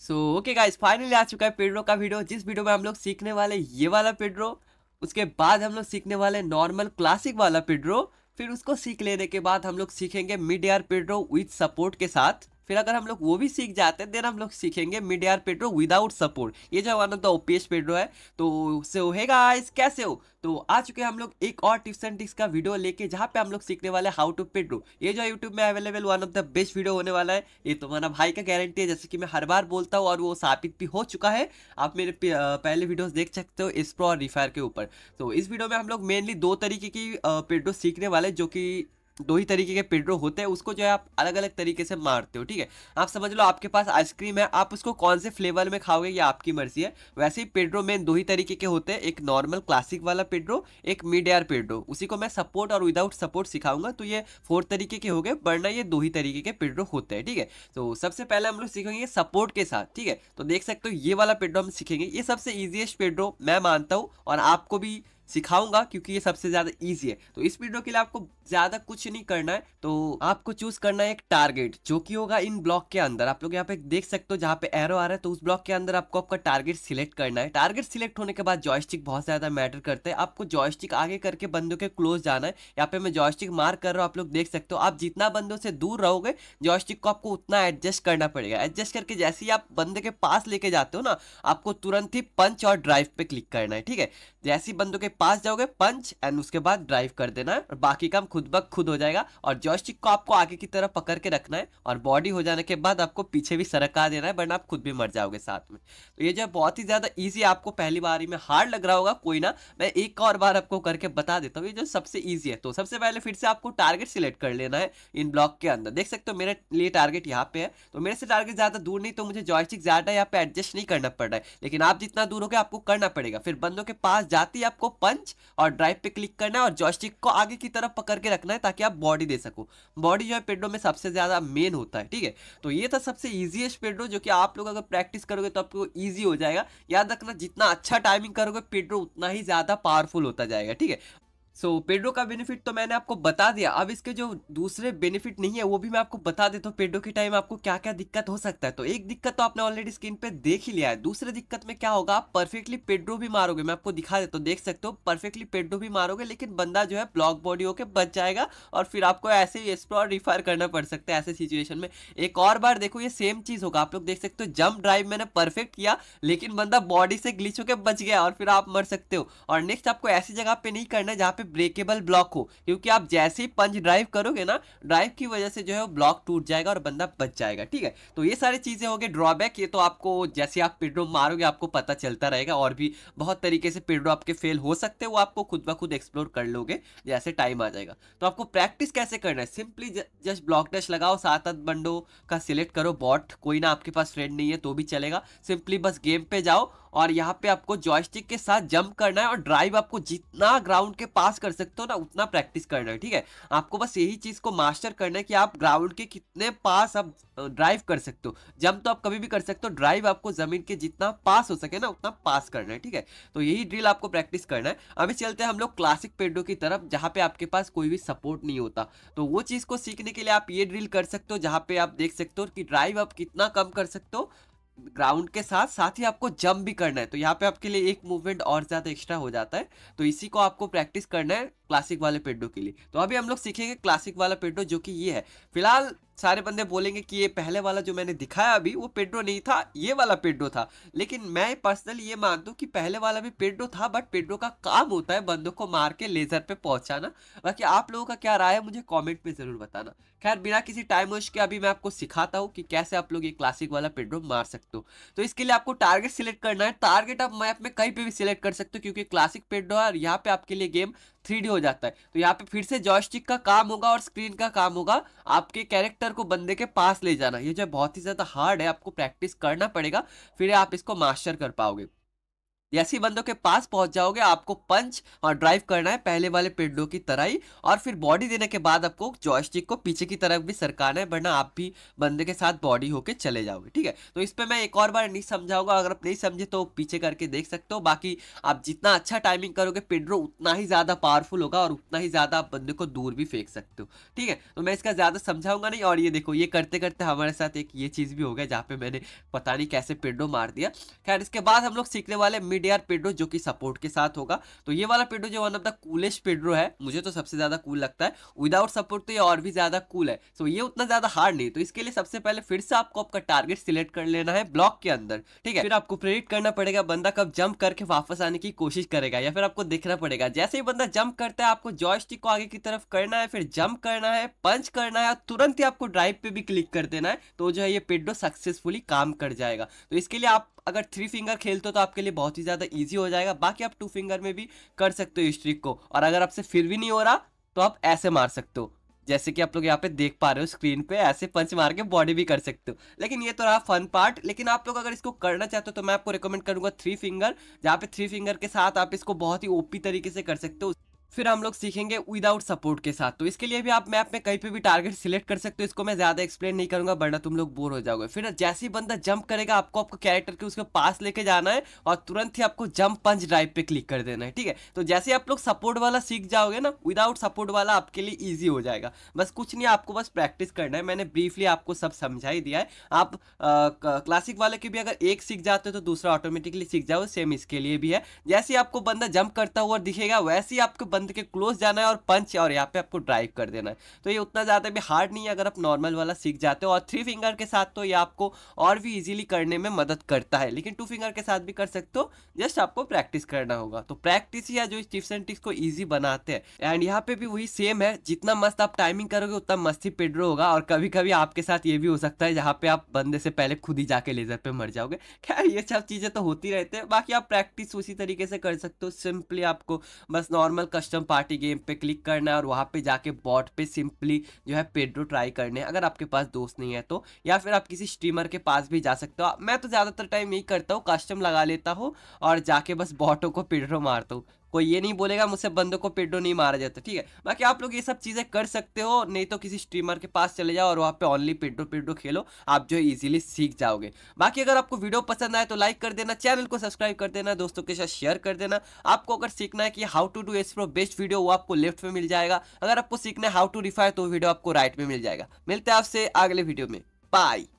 सो okay guys finally आ चुका है पेड्रो का वीडियो जिस वीडियो में हम लोग सीखने वाले ये वाला पेड्रो उसके बाद हम लोग सीखने वाले नॉर्मल क्लासिक वाला पेड्रो फिर उसको सीख लेने के बाद हम लोग सीखेंगे mid air Pedro with support के साथ फिर अगर हम लोग वो भी सीख जाते हैं देन हम लोग सीखेंगे mid air petro without support ये जो one of the OPs petro है तो उससे हो है गाइस कैसे हो तो आ चुके हम लोग एक और टिप्स एंड टिक्स का वीडियो लेके जहाँ पे हम लोग सीखने वाले हाउ टू पेट्रो ये जो यूट्यूब में available one of the best video होने वाला है ये तुम्हारा भाई का गारंटी है जैसे कि मैं हर बार बोलता हूँ और वो साबित भी हो चुका है आप मेरे पहले वीडियोज देख सकते हो इस प्रो और रिफायर के ऊपर तो इस वीडियो में हम लोग मेनली दो तरीके की पेट्रो सीखने वाले जो कि दो ही तरीके के पिड्रो होते हैं उसको जो है आप अलग अलग तरीके से मारते हो ठीक है आप समझ लो आपके पास आइसक्रीम है आप उसको कौन से फ्लेवर में खाओगे ये आपकी मर्जी है वैसे ही पिड्रो मेन दो ही तरीके के होते हैं एक नॉर्मल क्लासिक वाला पिड्रो एक मिड एयर पिड्रो उसी को मैं सपोर्ट और विदाउट सपोर्ट सिखाऊंगा तो ये फोर तरीके के हो गए वरना ये दो ही तरीके के पिड्रो होते हैं ठीक है तो सबसे पहले हम लोग सीखेंगे सपोर्ट के साथ ठीक है तो देख सकते हो ये वाला पिड्रो हम सीखेंगे ये सबसे ईजिएस्ट पिड्रो मैं मानता हूँ और आपको भी सिखाऊंगा क्योंकि ये सबसे ज़्यादा ईजी है तो इस वीडियो के लिए आपको ज़्यादा कुछ नहीं करना है तो आपको चूज करना है एक टारगेट जो कि होगा इन ब्लॉक के अंदर आप लोग यहाँ पे देख सकते हो जहाँ पे एरो आ रहा है तो उस ब्लॉक के अंदर आपको आपका टारगेट सिलेक्ट करना है टारगेट सिलेक्ट होने के बाद जॉयस्टिक बहुत ज़्यादा मैटर करते हैं आपको जॉयस्टिक आगे करके बंदों के क्लोज जाना है यहाँ पे मैं जॉयस्टिक मार कर रहा हूँ आप लोग देख सकते हो आप जितना बंदों से दूर रहोगे जॉयस्टिक को आपको उतना एडजस्ट करना पड़ेगा एडजस्ट करके जैसे ही आप बंदे के पास लेके जाते हो ना आपको तुरंत ही पंच और ड्राइव पे क्लिक करना है ठीक है जैसे ही बंदों के पास जाओगे पंच एंड उसके बाद ड्राइव कर देना है और बाकी काम खुद ब खुद हो जाएगा और जॉयस्टिक को आपको आगे की तरफ पकड़ के रखना है और बॉडी हो जाने के बाद आपको पीछे भी सरका देना है वरना आप खुद भी मर जाओगे साथ में तो ये जो है बहुत ही ज़्यादा ईजी आपको पहली बार में हार्ड लग रहा होगा कोई ना मैं एक और बार आपको करके बता देता हूँ ये जो सबसे ईजी है तो सबसे पहले फिर से आपको टारगेट सिलेक्ट कर लेना है इन ब्लॉक के अंदर देख सकते हो मेरे लिए टारगेट यहाँ पे है तो मेरे से टारगेट ज़्यादा दूर नहीं तो मुझे जॉयस्टिक ज़्यादा यहाँ पे एडजस्ट नहीं करना पड़ रहा है लेकिन आप जितना दूर गए आपको करना पड़ेगा फिर बंदों के पास जाती है आपको पंच और ड्राइव पे क्लिक करना है और जॉयस्टिक को आगे की तरफ पकड़ के रखना है ताकि आप बॉडी दे सको बॉडी जो है पेडो में सबसे ज़्यादा मेन होता है ठीक है तो ये था सबसे ईजिएस्ट पेडो जो कि आप लोग अगर प्रैक्टिस करोगे तो आपको ईजी हो जाएगा याद रखना जितना अच्छा टाइमिंग करोगे पेडो उतना ही ज़्यादा पावरफुल होता जाएगा ठीक है सो so, पेडो का बेनिफिट तो मैंने आपको बता दिया अब इसके जो दूसरे बेनिफिट नहीं है वो भी मैं आपको बता देता हूँ पेडो के टाइम आपको क्या क्या दिक्कत हो सकता है तो एक दिक्कत तो आपने ऑलरेडी स्क्रीन पे देख ही लिया है दूसरे दिक्कत में क्या होगा आप परफेक्टली पेड्रो भी मारोगे मैं आपको दिखा देता तो हूँ देख सकते हो परफेक्टली पेड्रो भी मारोगे लेकिन बंदा जो है ब्लॉक बॉडी होकर बच जाएगा और फिर आपको ऐसे ही एक्सप्लोर रिफर करना पड़ सकता है ऐसे सिचुएशन में एक और बार देखो ये सेम चीज़ होगा आप लोग देख सकते हो जंप ड्राइव मैंने परफेक्ट किया लेकिन बंदा बॉडी से ग्लिच होकर बच गया और फिर आप मर सकते हो और नेक्स्ट आपको ऐसी जगह पर नहीं करना जहाँ पे ब्रेकेबल ब्लॉक हो क्योंकि आप जैसे ही पंच ड्राइव करोगे ना ड्राइव की वजह से जो है वो ब्लॉक टूट जाएगा और बंदा बच जाएगा ठीक है तो ये सारी चीज़ें हो ड्रॉबैक ये तो आपको जैसे आप पिडो मारोगे आपको पता चलता रहेगा और भी बहुत तरीके से पिडो आपके फेल हो सकते हैं वो आपको खुद ब खुद एक्सप्लोर कर लोगे जैसे टाइम आ जाएगा तो आपको प्रैक्टिस कैसे करना है सिंपली जस्ट ब्लॉक डैश लगाओ सात आठ बंडो का सिलेक्ट करो बॉट कोई ना आपके पास फ्रेंड नहीं है तो भी चलेगा सिंपली बस गेम पे जाओ और यहाँ पे आपको जॉयस्टिक के साथ जंप करना है और ड्राइव आपको जितना ग्राउंड के पास कर सकते हो ना उतना प्रैक्टिस करना है ठीक है आपको बस यही चीज़ को मास्टर करना है कि आप ग्राउंड के कितने पास आप ड्राइव कर सकते हो जंप तो आप कभी भी कर सकते हो ड्राइव आपको ज़मीन के जितना पास हो सके ना उतना पास करना है ठीक है तो यही ड्रिल आपको प्रैक्टिस करना है अभी चलते हैं हम लोग क्लासिक पेडो की तरफ जहाँ पे आपके पास कोई भी सपोर्ट नहीं होता तो वो चीज़ को सीखने के लिए आप ये ड्रिल कर सकते हो जहाँ पे आप देख सकते हो कि ड्राइव आप कितना कम कर सकते हो ग्राउंड के साथ साथ ही आपको जंप भी करना है तो यहाँ पे आपके लिए एक मूवमेंट और ज़्यादा एक्स्ट्रा हो जाता है तो इसी को आपको प्रैक्टिस करना है क्लासिक वाले पेड्डो के लिए तो अभी हम लोग सीखेंगे क्लासिक वाला पेड्डो जो कि ये है फिलहाल सारे बंदे बोलेंगे कि ये पहले वाला जो मैंने दिखाया अभी वो पेड्रो नहीं था ये वाला पेडो था लेकिन मैं पर्सनली ये मानता हूँ कि पहले वाला भी पेडो था बट पेड्रो का काम होता है बंदों को मार के लेजर पे पहुंचाना बाकी आप लोगों का क्या राय है मुझे कमेंट में ज़रूर बताना खैर बिना किसी टाइम वेस्ट के अभी मैं आपको सिखाता हूँ कि कैसे आप लोग ये क्लासिक वाला पेड्रो मार सकते हो तो इसके लिए आपको टारगेट सिलेक्ट करना है टारगेट आप मैप में कहीं पर भी सिलेक्ट कर सकते हो क्योंकि क्लासिक पेड्रो है और यहाँ पे आपके लिए गेम थ्री हो जाता है तो यहाँ पे फिर से जॉयस्टिक का काम होगा और स्क्रीन का काम होगा आपके कैरेक्टर को बंदे के पास ले जाना ये जो बहुत ही ज़्यादा हार्ड है आपको प्रैक्टिस करना पड़ेगा फिर आप इसको मास्टर कर पाओगे जैसे ही बंदों के पास पहुंच जाओगे आपको पंच और ड्राइव करना है पहले वाले पिंडों की तरह ही और फिर बॉडी देने के बाद आपको जॉयस्टिक को पीछे की तरफ भी सरकाना है वरना आप भी बंदे के साथ बॉडी होके चले जाओगे ठीक है तो इस पर मैं एक और बार नहीं समझाऊंगा अगर आप नहीं समझे तो पीछे करके देख सकते हो बाकी आप जितना अच्छा टाइमिंग करोगे पेड्रो उतना ही ज़्यादा पावरफुल होगा और उतना ही ज़्यादा आप बंदे को दूर भी फेंक सकते हो ठीक है तो मैं इसका ज़्यादा समझाऊंगा नहीं और ये देखो ये करते करते हमारे साथ एक ये चीज़ भी हो गया जहाँ पे मैंने पता नहीं कैसे पिंडो मार दिया खैर इसके बाद हम लोग सीखने वाले मिड वीडीआर पेड्रो जो कि सपोर्ट के साथ होगा तो ये वाला पेड्रो जो वन मतलब ऑफ द कूलेस्ट पेड्रो है मुझे तो सबसे ज़्यादा कूल लगता है विदाउट सपोर्ट तो ये और भी ज़्यादा कूल है सो ये उतना ज़्यादा हार्ड नहीं तो इसके लिए सबसे पहले फिर से आपको आपका टारगेट सिलेक्ट कर लेना है ब्लॉक के अंदर ठीक है फिर आपको प्रेरित करना पड़ेगा बंदा कब जंप करके वापस आने की कोशिश करेगा या फिर आपको देखना पड़ेगा जैसे ही बंदा जंप करता है आपको जॉयस्टिक को आगे की तरफ करना है फिर जंप करना है पंच करना है तुरंत ही आपको ड्राइव पे भी क्लिक कर देना है तो जो है ये पेड्रो सक्सेसफुली काम कर जाएगा तो इसके लिए आप अगर थ्री फिंगर खेलते हो तो आपके लिए बहुत ही ज़्यादा ईजी हो जाएगा बाकी आप टू फिंगर में भी कर सकते हो इस ट्रिक को और अगर आपसे फिर भी नहीं हो रहा तो आप ऐसे मार सकते हो जैसे कि आप लोग यहाँ पे देख पा रहे हो स्क्रीन पे ऐसे पंच मार के बॉडी भी कर सकते हो लेकिन ये तो रहा फन पार्ट लेकिन आप लोग अगर इसको करना चाहते हो तो मैं आपको रिकमेंड करूंगा थ्री फिंगर जहाँ पे थ्री फिंगर के साथ आप इसको बहुत ही ओपी तरीके से कर सकते हो फिर हम लोग सीखेंगे विदाउट सपोर्ट के साथ तो इसके लिए भी आप मैप में कहीं पे भी टारगेट सिलेक्ट कर सकते हो इसको मैं ज़्यादा एक्सप्लेन नहीं करूंगा वरना तुम लोग बोर हो जाओगे फिर जैसे ही बंदा जंप करेगा आपको आपको कैरेक्टर के उसके पास लेके जाना है और तुरंत ही आपको जंप पंच ड्राइव पे क्लिक कर देना है ठीक है तो जैसे आप लोग सपोर्ट वाला सीख जाओगे ना विदाउट सपोर्ट वाला आपके लिए ईजी हो जाएगा बस कुछ नहीं आपको बस प्रैक्टिस करना है मैंने ब्रीफली आपको सब समझा ही दिया है आप क्लासिक वाले की भी अगर एक सीख जाते हो तो दूसरा ऑटोमेटिकली सीख जाओ सेम इसके लिए भी है जैसे आपको बंदा जंप करता हुआ दिखेगा वैसे ही आपको बंदा बंद के क्लोज जाना है और पंच और यहाँ पे आपको ड्राइव कर देना है तो ये उतना ज़्यादा भी हार्ड नहीं है अगर आप नॉर्मल वाला सीख जाते हो और थ्री फिंगर के साथ तो ये आपको और भी ईजिली करने में मदद करता है लेकिन टू फिंगर के साथ भी कर सकते हो जस्ट आपको प्रैक्टिस करना होगा तो प्रैक्टिस ही है जो इस टिप्स एंड टिक्स को ईजी बनाते हैं एंड यहाँ पे भी वही सेम है जितना मस्त आप टाइमिंग करोगे उतना मस्ती पेड्रो होगा और कभी कभी आपके साथ ये भी हो सकता है जहाँ पे आप बंदे से पहले खुद ही जाके लेजर पे मर जाओगे खैर ये सब चीज़ें तो होती रहती है बाकी आप प्रैक्टिस उसी तरीके से कर सकते हो सिंपली आपको बस normal custom custom party game पे क्लिक करना है और वहाँ पे जाके बॉट पे सिंपली जो है पेड्रो ट्राई करने अगर आपके पास दोस्त नहीं है तो या फिर आप किसी स्ट्रीमर के पास भी जा सकते हो मैं तो ज़्यादातर टाइम यही करता हूँ कस्टम लगा लेता हूँ और जाके बस बॉटों को पेड्रो मारता हूँ कोई ये नहीं बोलेगा मुझसे बंदों को पेडो नहीं मारा जाता ठीक है बाकी आप लोग ये सब चीज़ें कर सकते हो नहीं तो किसी स्ट्रीमर के पास चले जाओ और वहाँ पे ओनली पेडो पेडो खेलो आप जो है ईजिली सीख जाओगे बाकी अगर आपको वीडियो पसंद आए तो लाइक कर देना चैनल को सब्सक्राइब कर देना दोस्तों के साथ शेयर कर देना आपको अगर सीखना है कि how to do S pro best video वो आपको लेफ्ट में मिल जाएगा अगर आपको सीखना है हाउ टू रिफाई तो वीडियो आपको राइट में मिल जाएगा मिलते हैं आपसे अगले वीडियो में बाई